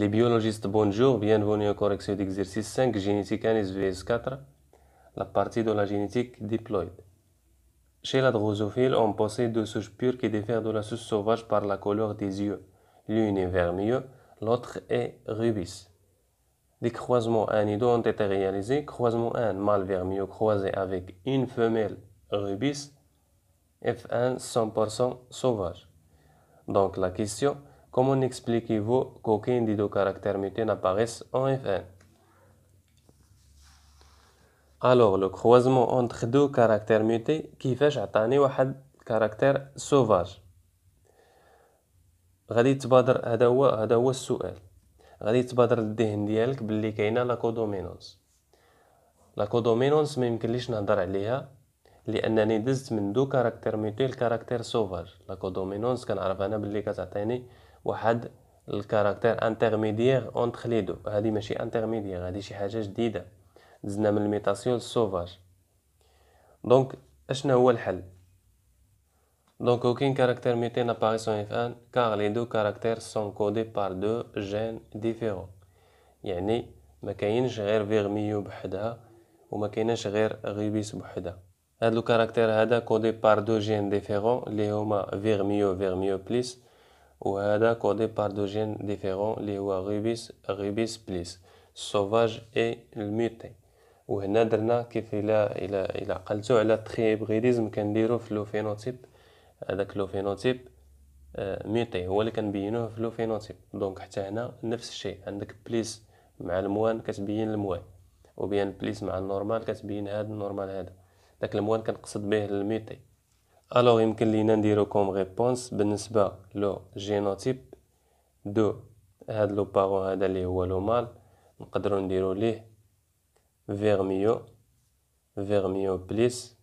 Les biologistes, bonjour, bienvenue aux correction d'exercice 5, génétique 1 4 la partie de la génétique diploïde. Chez la drosophile, on possède deux souches pures qui diffèrent de la souche sauvage par la couleur des yeux. L'une est vermeille, l'autre est rubis. Des croisements anidaux ont été réalisés. Croisement 1, mâle vermeilleux croisé avec une femelle rubis, F1 100% sauvage. Donc la question, Comment expliquez-vous qu'aucun des deux caractères mutés n'apparaisse en Fn le croisement entre deux caractères mutés qui fait عطاني un caractère sauvage. غادي تبادر هذا هو هذا هو السؤال غادي تبادر للذهن ديالك باللي كاينه لا كودومينونس لا كودومينونس ما يمكنليش نهضر عليها لانني دزت من دو كاركتر ميتيل كاركتر سوفاج لا كودومينونس كنعرف انا باللي كتعطيني واحد الكاركتير انترميديير اونتر لي دو هادي ماشي انترميديير هادي شي حاجه جديده دزنا من الميتاسيون سوفاج دونك اشنا هو الحل دونك اوكين كاركتير ميتين n'apparaît اف ان كار لي دو كاركتير سون كودي بار دو جين ديفيرون يعني ما كاينش غير فيرميو بحدها وما كاينش غير غيبيس بحدها هاد لو كاركتير هذا كودي بار دو جين ديفيرون اللي هما فيرميو فيرميو بليس وهذا كودي بار دو جين ديفيرون اللي هو غيبيس غيبيس بليس سوفاج اي الميتي وهنا درنا كيف الى الى الى قلتو على التريبغيديزم كنديرو في لو فينوتيب هذاك لو فينوتيب ميوتي هو اللي كنبينوه في لو فينوتيب دونك حتى هنا نفس الشيء عندك بليس مع الموان كتبين الموان وبين بليس مع النورمال كتبين هذا النورمال هذا داك الموان كنقصد به الميتي الوغ يمكن لينا نديرو كوم ريبونس بالنسبه لو جينوتيب دو هاد لو بارون هذا اللي هو لو مال نقدروا نديرو ليه فيرميو فيرميو بليس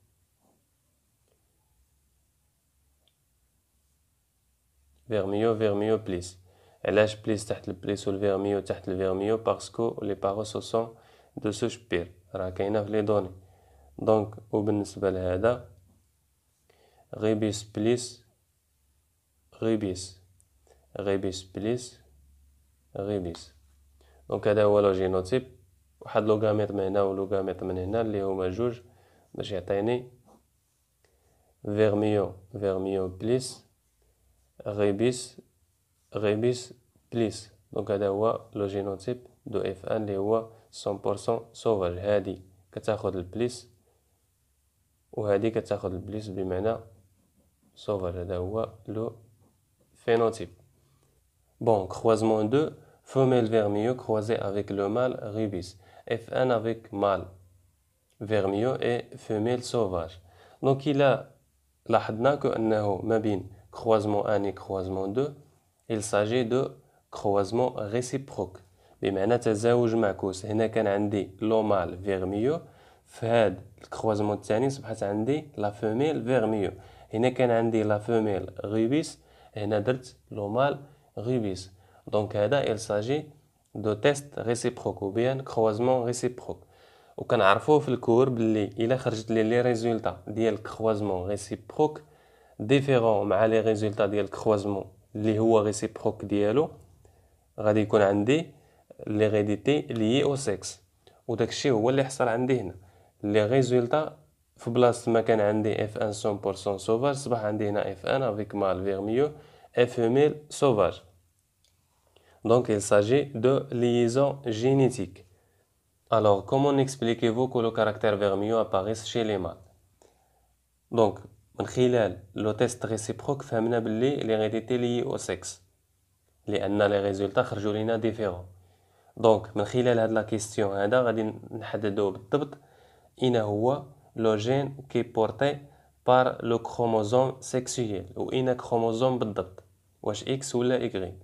فيرميو فيرميو بليس علاش بليس تحت البليس والفيرميو تحت الفيرميو باسكو لي بارو سو سون دو سو شبير راه كاينه في لي دوني دونك وبالنسبه لهذا غيبيس بليس غيبيس غيبيس بليس غيبيس دونك هذا هو لوجينوتيب واحد لوغاميط من هنا ولوغاميط من هنا اللي هما جوج باش يعطيني فيرميو فيرميو بليس غيبيس غيبيس بليس دونك هذا هو لوجينوتيب دو اف ان اللي هو 100% سوفاج هادي كتاخد البليس وهادي كتاخد البليس بمعنى Sauvage, c'est le phénotype. Bon, croisement 2, femelle vermilleux croisée avec le mâle rubis. F1 avec mâle vermilleux et femelle sauvage. Donc il a que que ما croisement 1 et croisement 2 il s'agit de croisement réciproque بمعنى تزاوج معكوس هنا كان عندي لو مال فيرميو في هذا الكروازمون الثاني صبحت عندي la femelle فيرميو هنا كان عندي لا فوميل غيبيس هنا درت لو مال غيبيس دونك هذا ال ساجي دو تيست ريسيبروك بيان كروزمون ريسيبروك وكنعرفوه في الكور باللي الا خرجت لي لي ريزولتا ديال كروزمون ريسيبروك ديفيرون مع لي ريزولتا ديال كروزمون اللي هو ريسيبروك ديالو غادي يكون عندي لي غيديتي لي او سيكس وداكشي هو اللي حصل عندي هنا لي ريزولتا في بلاصة ما كان عندي اف ان سون بورسون سوفاج صبح عندي هنا اف ان افيك مال ميو اف ميل سوفاج دونك il s'agit de جينيتيك ألوغ Alors comment expliquez-vous que le caractère vermillon apparaisse chez les mâles Donc من خلال لو تيست ريسيبروك فهمنا باللي لي غيديتي لي او سيكس لان لي غيزولتا خرجوا لينا ديفيرون دونك من خلال هاد لا كيستيون هذا غادي نحددو بالضبط اين هو لوجين بورتي بار لو كروموزوم سيكسييل اين كروموزوم بالضبط واش إكس ولا إكغي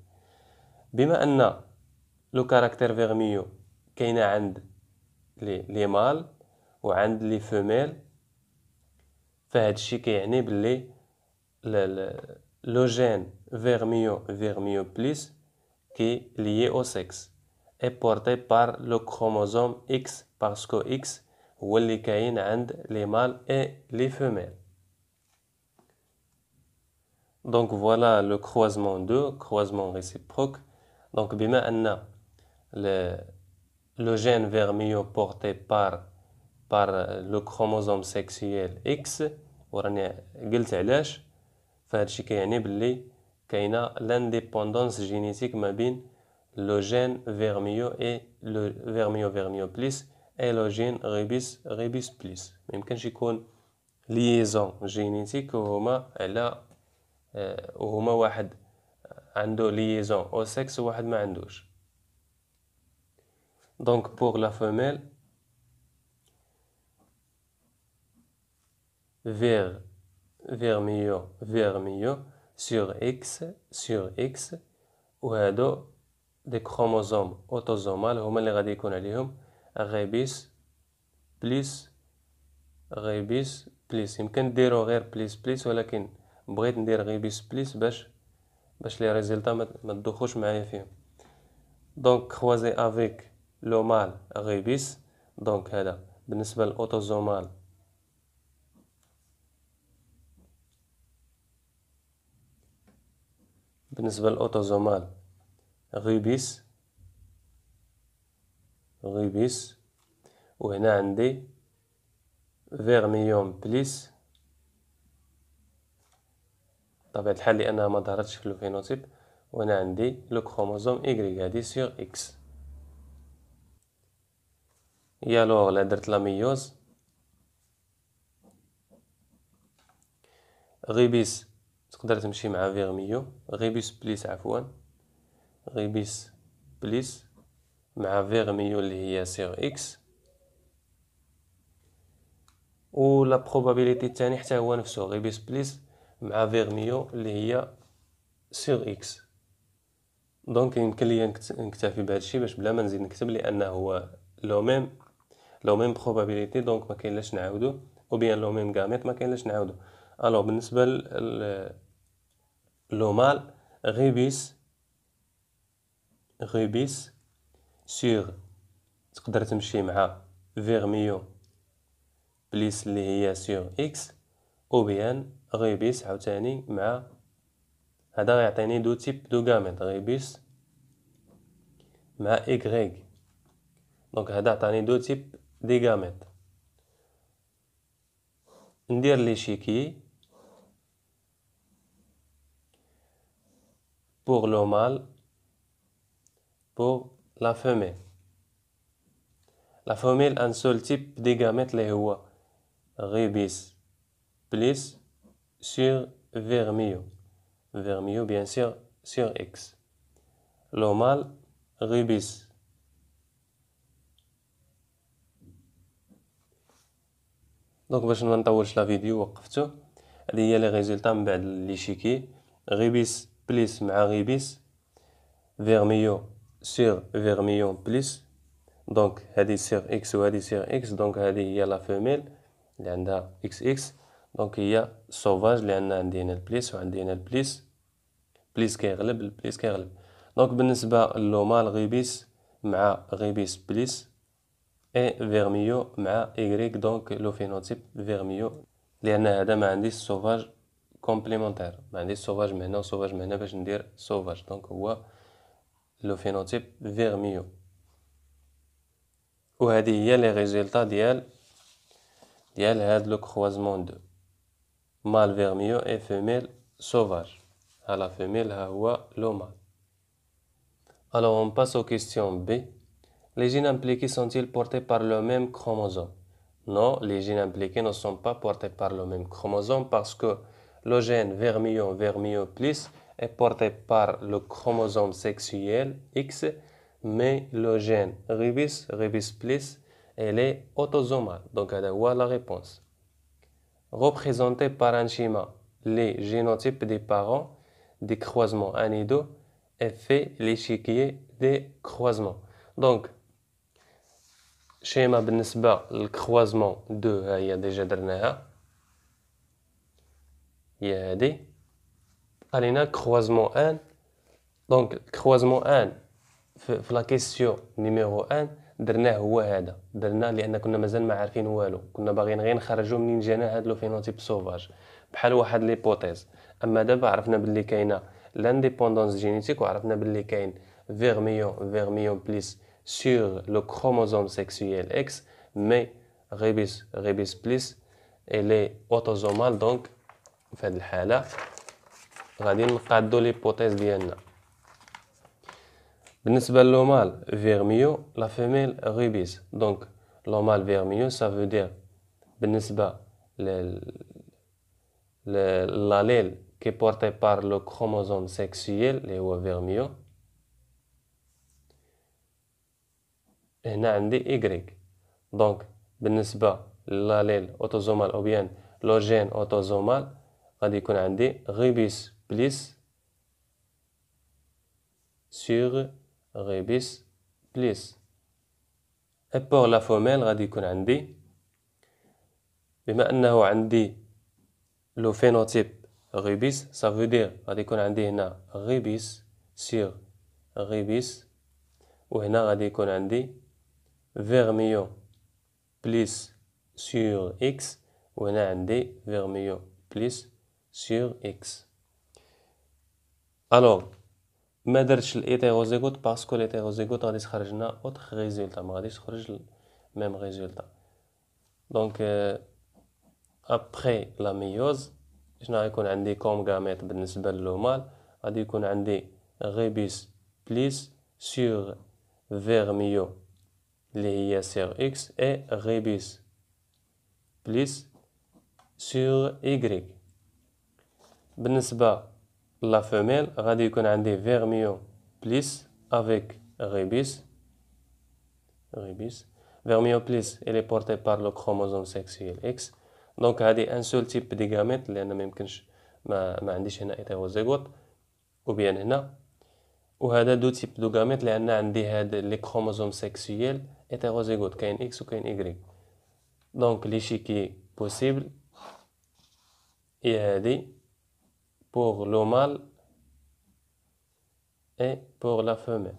بما أن لو كاركتير فيغميو كاينة عند لي, لي مال وعند لي فوميل فهاد الشيء كيعني باللي لو جين فيرميو فيرميو بليس كي لي او سيكس اي بورتي بار لو كروموزوم اكس باسكو اكس Ou les caïnes et les mâles et les femelles. Donc voilà le croisement 2, croisement réciproque. Donc biméenne, le gène vermilion porté par par le chromosome sexuel X. Or on est giletéch. Faire ce qui est y a l'indépendance génétique, mais bien le gène et le vermilion vermilion plus ايلوجين غيبيس غيبيس بليس ما يمكنش يكون ليزون جينيتيك وهما على وهما واحد عنده ليزون او سكس وواحد ما عندوش دونك بور لا فوميل فيغ vers mieux vers mieux sur اكس sur x وهادو دي كروموزوم اوتوزومال هما اللي غادي يكون عليهم غيبيس بليس غيبيس بليس يمكن ديرو غير بليس بليس ولكن بغيت ندير غيبيس بليس باش باش لي ريزلتا ما تدوخوش معايا فيهم دونك كروزي افيك لو مال غيبيس دونك هذا بالنسبه للاوتوزومال بالنسبه للاوتوزومال غيبيس غيبيس وهنا عندي فيرميوم بليس بطبيعة الحال لأنها ما ظهرتش في الفينوتيب وهنا عندي لو كروموزوم إيكغيك هادي سيغ إكس يا لوغ لا ميوز لاميوز غيبيس تقدر تمشي مع فيرميو غيبيس بليس عفوا غيبيس بليس مع فيرميو اللي هي سيغ إكس و لا بروبابيليتي الثاني حتى هو نفسه بيس بليس مع فيرميو اللي هي سيغ إكس دونك يمكن لي نكتفي بهذا الشيء باش بلا ما نزيد نكتب لأنه هو لو ميم لو ميم بروبابيليتي دونك ما كاين نعاودو أو بيان لو ميم غاميت ما كاين نعاودو الو بالنسبه ل لو مال غيبيس غيبيس سيغ تقدر تمشي مع فيغميو بليس اللي هي سيغ إكس أو بيان غيبيس عاوتاني مع هذا غيعطيني دو تيب دو كاميط غيبيس مع إكغيك دونك هذا عطاني دو تيب دي كاميط ندير لي شيكي بور لو مال بور La femme. La femme a un seul type de gamète, le rubis plus sur vermillon vermillon bien sûr sur X. L'homal, rubis. Donc, je vais vous montrer la vidéo. Elle ce que les résultats sont les chiquets. Rubis plus avec ribis Vermiou. sur vermillon بليس دونك هذه سيغ اكس وهذه سيغ اكس دونك هذه هي لا فيميل اللي عندها اكس اكس دونك هي سوفاج لان عندي هنا البليس وعندي هنا البليس بليس كيغلب البليس كيغلب دونك بالنسبه للومال غيبيس مع غيبيس بليس اي فيرميو مع ايغريك دونك لو فينوتيب فيرميو لان هذا ما عنديش سوفاج كومبليمونتير ما عنديش سوفاج من هنا وسوفاج من هنا باش ندير سوفاج دونك هو phénotype فينوتيب فيرميو وهذه هي لي ريزلتا ديال ديال هاد لو كروازمون croisement. Mâle vermillon et femelle sauvage. à la femelle le mâle. Alors on passe aux questions B. Les gènes impliqués sont-ils portés par le même chromosome Non, les gènes impliqués ne sont pas portés par le même chromosome parce que le gène vermillon vermillon plus est porté par le chromosome sexuel X, mais le gène ribis, ribis plus elle est autosomale. Donc, elle a la réponse. Représenté par un schéma, les génotypes des parents des croisements anidaux et fait l'échiquier des croisements. Donc, schéma le croisement 2 هي euh, Il y a des قال لنا ان دونك كروازمون ان في, لا كيسيون نيميرو ان درناه هو هذا درنا لان كنا مازال ما عارفين والو كنا باغيين غير نخرجوا منين جانا هاد لو فينوتيب سوفاج بحال واحد ليبوتيز اما دابا عرفنا باللي كاينه لانديبوندونس جينيتيك وعرفنا باللي كاين فيرميون فيرميون بليس سور لو كروموزوم سيكسييل اكس مي غيبيس غيبيس بليس الي اوتوزومال دونك في هاد الحاله غادي نقادو ليبوتيز ديالنا بالنسبه للومال فيرميو لا فيميل غيبيس دونك لومال فيرميو سا فو دير بالنسبه لل لاليل كي بورتي بار لو كروموزوم سيكسييل اللي هو فيرميو هنا عندي إيكغيك دونك بالنسبة للاليل أوتوزومال أو بيان لوجين أوتوزومال غادي يكون عندي غيبيس plus sur rebis plus et pour la femelle غادي يكون عندي بما انه عندي le phénotype ribis, ça veut dire غادي يكون عندي sur ribis. ou غادي يكون عندي vermillon plus sur x وهنا عندي vermillon plus sur x الوغ ما درتش الايتيروزيغوت باسكو الايتيروزيغوت غادي تخرج لنا اوتخ ريزولتا ما غاديش تخرج ميم ريزولتا دونك ابخي لا ميوز شنو غيكون عندي كوم غاميت بالنسبه للومال غادي يكون عندي غيبيس بليس سور فيرميو اللي هي سير اكس اي غيبيس بليس سور ايغريك بالنسبه La femelle غادي يكون عندي vermilion plus avec ribis. Ribis. vermilion plus, elle est portée par le chromosome sexuel X. Donc, غادي un seul type de gamètes, لأن ما يمكنش ما, ما عنديش هنا هيتيروزيغوت أو بيان هنا. وهذا deux types de gamètes لأن عندي هاد لي كروموزوم سيكسييل hétérozygote, كاين X وكاين Y. Donc, l'échiquier possible est à pour le mâle et pour la femelle.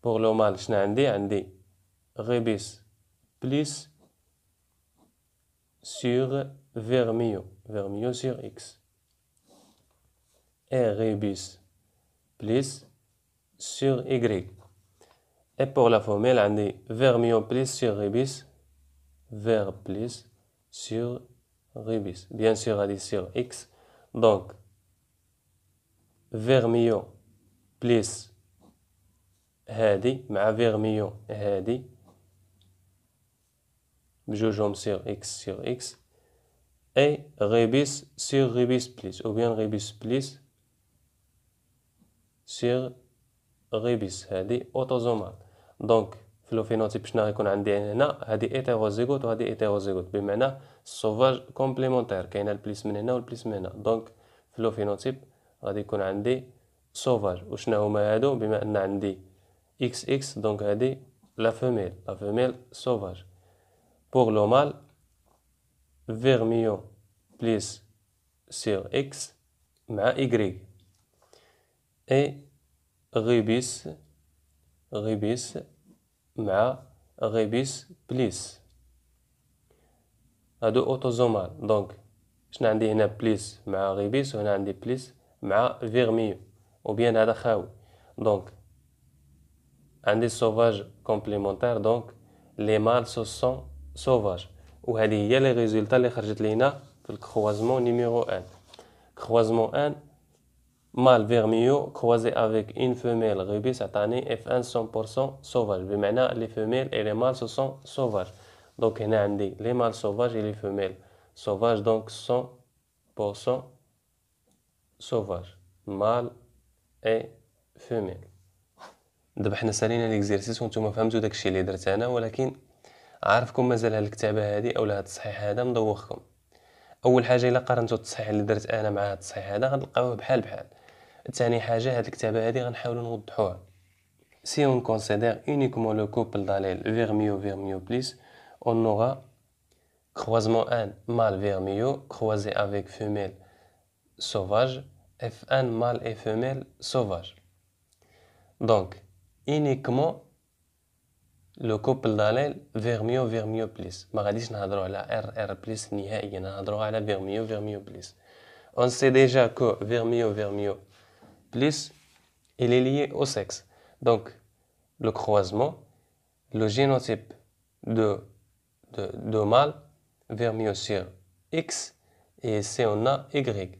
Pour le mâle, je عندي de rébis plus sur vermio, vermio sur x. Et rébis plus sur y. Et pour la femelle, on dit vermio plus sur rébis, vert plus sur غيبيس بيان سور غادي يصيغ اكس دونك فيرميون بليس هادي مع فيرميون هادي بجوجهم سيغ اكس سيغ اكس اي غيبيس سيغ غيبيس بليس او بيان غيبيس بليس سيغ غيبيس هادي اوتوزومال دونك في لو فينوتيب شنو غيكون عندي هنا هادي ايتيروزيغوت وهادي ايتيروزيغوت بمعنى السوفاج كومبليمونتير كاينه البليس من هنا والبليس من هنا دونك في لو فينوتيب غادي يكون عندي سوفاج وشنو هما هادو بما ان عندي اكس اكس دونك هادي لا فوميل لا فوميل سوفاج بور لو مال فيرميون بليس سيغ اكس مع ايغري اي غيبيس غيبيس مع غيبيس بليس هادو اوتوزومال دونك شنو عندي هنا بليس مع غيبيس وهنا عندي بليس مع فيغميو وبيان هذا خاوي دونك عندي سوفاج كومبليمونتير دونك لي مال سو سون سوفاج وهذه هي لي ريزولتا اللي خرجت لينا في الكروازمون نيميرو ان كروازمون ان مال فيرميو كروزي افيك اون فوميل غيبيس عطاني اف ان 100% سوفاج بمعنى لي فوميل اي لي مال سو سون سوفاج دونك هنا عندي لي مال سوفاج لي فيميل سوفاج دونك 100% سوفاج مال اي فيميل دابا حنا سالينا ليكزيرسيس نتوما فهمتوا داكشي اللي درت انا ولكن عارفكم مازال هاد الكتابه هادي اولا هاد التصحيح هذا مدوخكم اول حاجه الا قارنتو التصحيح اللي درت انا مع هاد التصحيح هذا غنلقاوه بحال بحال ثاني حاجه هاد الكتابه هادي غنحاولوا نوضحوها سي اون كونسيدير اونيكومون لو كوبل داليل فيغ ميو فيغ ميو بليس on aura croisement N mâle vermio croisé avec femelle sauvage, f FN mâle et femelle sauvage. Donc, uniquement le couple d'allèles vermio vermio plus. Maradis n'a droit la RR plus ni n'a droit la plus. On sait déjà que vermio-vermio plus il est lié au sexe. Donc, le croisement, le génotype de de mâle vers mieux sur X et C on a Y.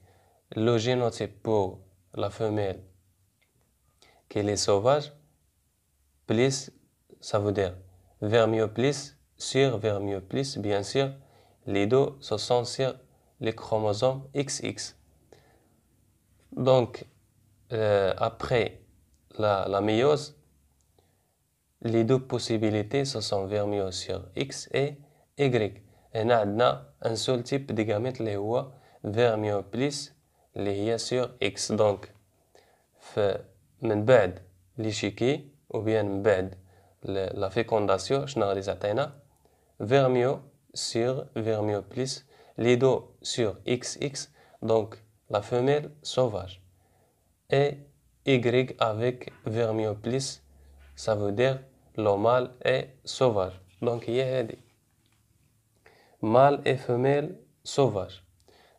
Le génotype pour la femelle qui est sauvage, plus ça veut dire vermio plus sur vermio plus, bien sûr, les deux se sont sur les chromosomes XX. Donc, euh, après la, la, méiose, les deux possibilités, ce sont vermio sur X et Y. Et nous avons un seul type de gamète, les voies vermieux plus, les sur X. Donc, من بعد l'échiquier ou bien من la fécondation, شنو غادي تعطينا vermieux sur vermieux plus, les deux sur XX, donc la femelle sauvage. Et Y avec vermieux plus, ça veut dire le mâle est sauvage. Donc, il y a dit. Mâle et femelle sauvage.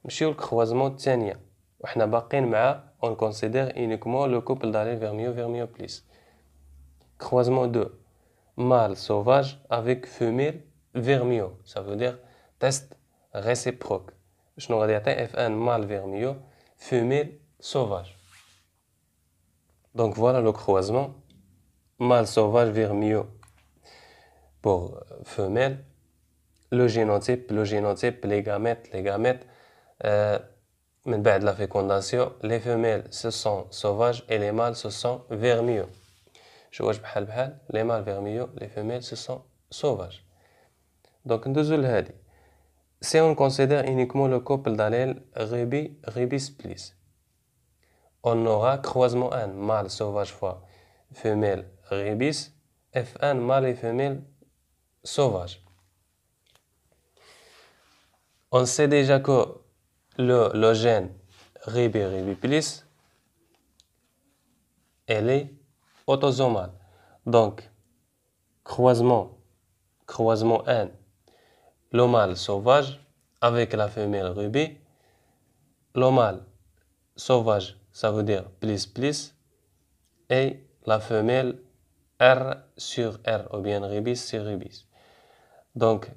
Monsieur le croisement tienia. On considère uniquement le couple d'aller vers mieux, vers mieux, plus. Croisement 2. Mâle sauvage avec femelle vers mieux. Ça veut dire test réciproque. Je nous F1 mâle vers mieux, femelle sauvage. Donc voilà le croisement mâle sauvage vers pour euh, femelle. Le génotype, le génotype, les gamètes, les gamètes. Euh, mais بعد la fécondation, les femelles se sont sauvages et les mâles se sont vermieux. Je vois les mâles vermieux, les femelles se sont sauvages. Donc allons dire, Si on considère uniquement le couple d'allèles Ruby, Ruby plus on aura croisement un mâle sauvage fois femelle ribis, F1 mâle et femelle sauvage. On sait déjà que le, gène rébis ribipilis, elle est autosomale. Donc, croisement, croisement 1, le mâle sauvage avec la femelle rubis, le mâle sauvage, ça veut dire plus plus, et la femelle R sur R, ou bien rubis sur rubis. Donc,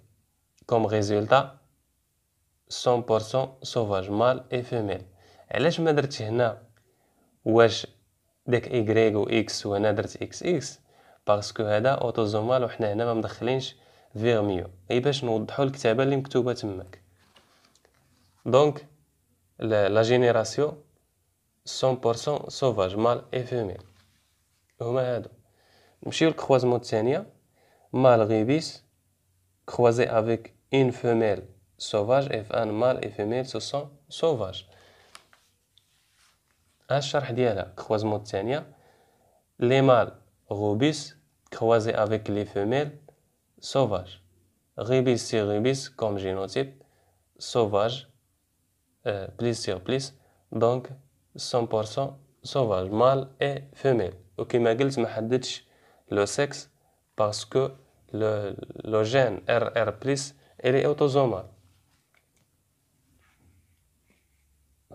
comme résultat, 100% sauvage, mâle et femelle. علاش ما درتش هنا واش داك y و x انا درت اكس اكس باسكو هذا اوتوزومال وحنا هنا ما مدخلينش فيرميو اي باش نوضحوا الكتابه اللي مكتوبه تماك دونك لا جينيراسيون 100% سوفاج مال اي فيميل هما هادو monsieur crois que le mâle avec une femelle sauvage. Et un mâle et femelle mâle sauvage. sauvages crois que le seconde les les mâles mâle croisé avec les femelles sauvages. Ribis sur rubis, comme génotype, sauvage, euh, plus sur plus, donc 100% sauvage, mâle et femelle. Ok, je vais vous le sexe parce que le, le gène RR+, il est autosomal.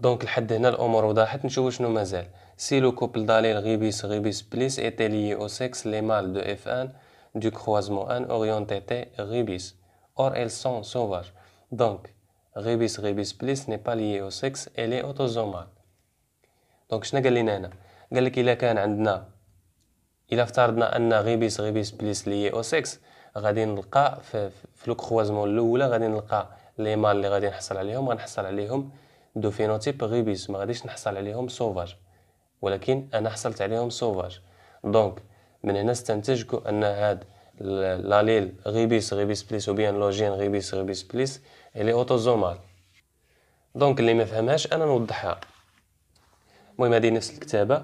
دونك لحد هنا الامور وضحت نشوفو شنو مازال سي لو كوبل داليل غيبيس غيبيس بليس ايتي ليي او سيكس لي مال دو اف ان دو كروازمون ان اوريونتي تي غيبيس اور elles sont sauvages دونك غيبيس غيبيس بليس ني با ليي او سيكس الي اوتوزومال دونك شنو قال لنا هنا قال لك الا كان عندنا الا افترضنا ان غيبيس غيبيس بليس لي او 6 غادي نلقى في, في لو كروزمون الاولى غادي نلقى لي مال اللي غادي نحصل عليهم غنحصل عليهم دو فينوتيب غيبيس ما غاديش نحصل عليهم سوفاج ولكن انا حصلت عليهم سوفاج دونك من هنا استنتجكو ان هاد لاليل غيبيس غيبيس بليس او بيان لوجين غيبيس غيبيس بليس اللي اوتوزومال دونك اللي ما فهمهاش انا نوضحها المهم هذه نفس الكتابه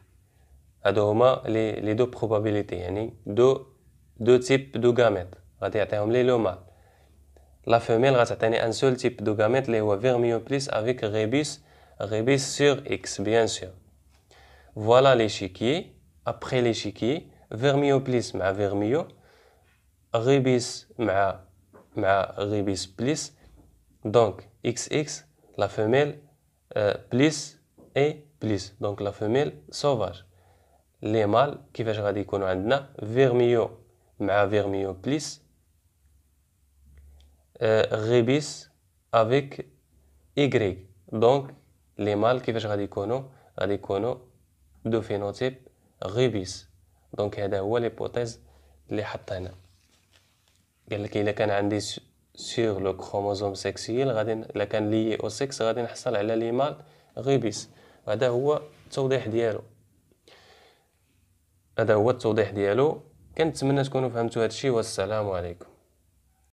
Il y a les deux probabilités deux types de gamètes, on va les le les La femelle va un seul type de gamètes, le هو vermio plus avec grisis sur x bien sûr. Voilà l'échiquier, après l'échiquier, vermio plus avec vermio grisis avec plus. Donc xx la femelle euh, plus et plus. Donc la femelle sauvage لي مال كيفاش غادي يكونوا عندنا فيرميو مع فيرميو بليس غيبيس افيك ايغريك دونك لي مال كيفاش غادي يكونوا غادي يكونوا دو فينوتيب غيبيس دونك هذا هو بوتيز اللي حطينا قال لك الا كان عندي سور لو كروموزوم سيكسيل غادي الا كان لي او سيكس غادي نحصل على لي مال غيبيس هذا هو التوضيح ديالو هذا هو التوضيح ديالو كنتمنى تكونوا فهمتوا هذا الشيء والسلام عليكم